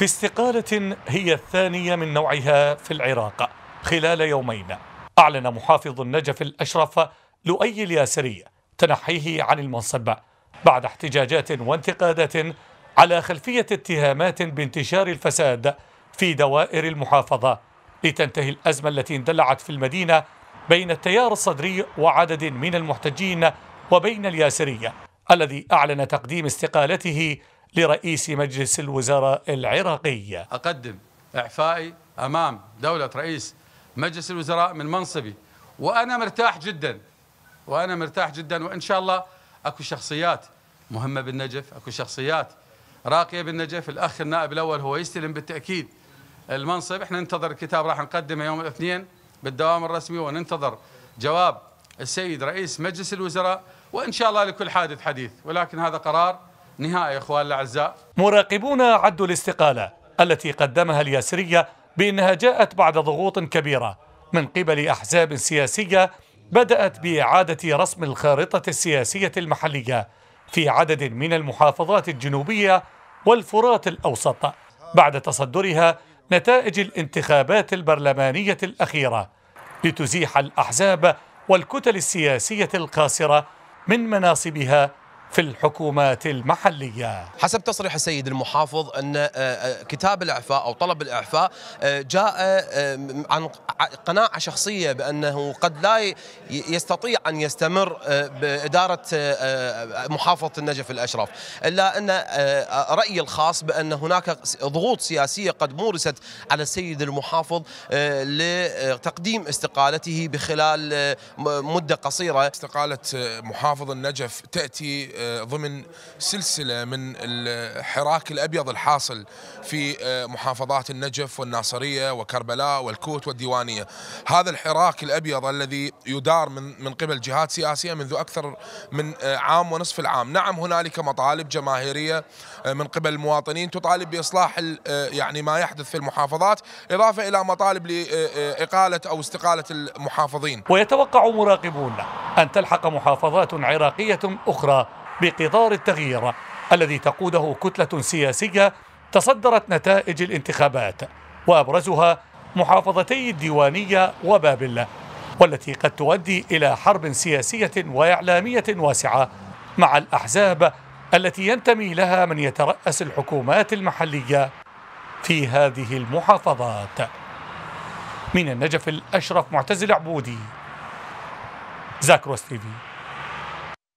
في استقالة هي الثانية من نوعها في العراق خلال يومين أعلن محافظ النجف الأشرف لؤي الياسري تنحيه عن المنصب بعد احتجاجات وانتقادات على خلفية اتهامات بانتشار الفساد في دوائر المحافظة لتنتهي الأزمة التي اندلعت في المدينة بين التيار الصدري وعدد من المحتجين وبين الياسرية الذي أعلن تقديم استقالته لرئيس مجلس الوزراء العراقي أقدم إعفائي أمام دولة رئيس مجلس الوزراء من منصبي وأنا مرتاح جدا وأنا مرتاح جدا وإن شاء الله أكو شخصيات مهمة بالنجف أكو شخصيات راقية بالنجف الأخ النائب الأول هو يستلم بالتأكيد المنصب احنا ننتظر الكتاب راح نقدمه يوم الاثنين بالدوام الرسمي وننتظر جواب السيد رئيس مجلس الوزراء وإن شاء الله لكل حادث حديث ولكن هذا قرار نهاية إخوان الأعزاء مراقبون عدوا الاستقالة التي قدمها الياسرية بأنها جاءت بعد ضغوط كبيرة من قبل أحزاب سياسية بدأت بإعادة رسم الخارطة السياسية المحلية في عدد من المحافظات الجنوبية والفرات الأوسط بعد تصدرها نتائج الانتخابات البرلمانية الأخيرة لتزيح الأحزاب والكتل السياسية القاصرة من مناصبها في الحكومات المحلية حسب تصريح السيد المحافظ أن آه، آه، كتاب الإعفاء أو طلب الإعفاء آه، جاء عن قناعة شخصية بأنه قد لا يستطيع أن يستمر بإدارة محافظة النجف الأشرف إلا أن رأيي الخاص بأن هناك ضغوط سياسية قد مورست على السيد المحافظ لتقديم استقالته بخلال مدة قصيرة استقالة محافظ النجف تأتي آه، ضمن سلسله من الحراك الابيض الحاصل في آه، محافظات النجف والناصريه وكربلاء والكوت والديوانيه. هذا الحراك الابيض الذي يدار من من قبل جهات سياسيه منذ اكثر من آه، عام ونصف العام، نعم هنالك مطالب جماهيريه من قبل المواطنين تطالب باصلاح يعني ما يحدث في المحافظات، اضافه الى مطالب لاقاله او استقاله المحافظين. ويتوقع مراقبون أن تلحق محافظات عراقية أخرى بقطار التغيير الذي تقوده كتلة سياسية تصدرت نتائج الانتخابات وأبرزها محافظتي الديوانية وبابل والتي قد تؤدي إلى حرب سياسية وإعلامية واسعة مع الأحزاب التي ينتمي لها من يترأس الحكومات المحلية في هذه المحافظات من النجف الأشرف معتز عبودي زاكروس تيفي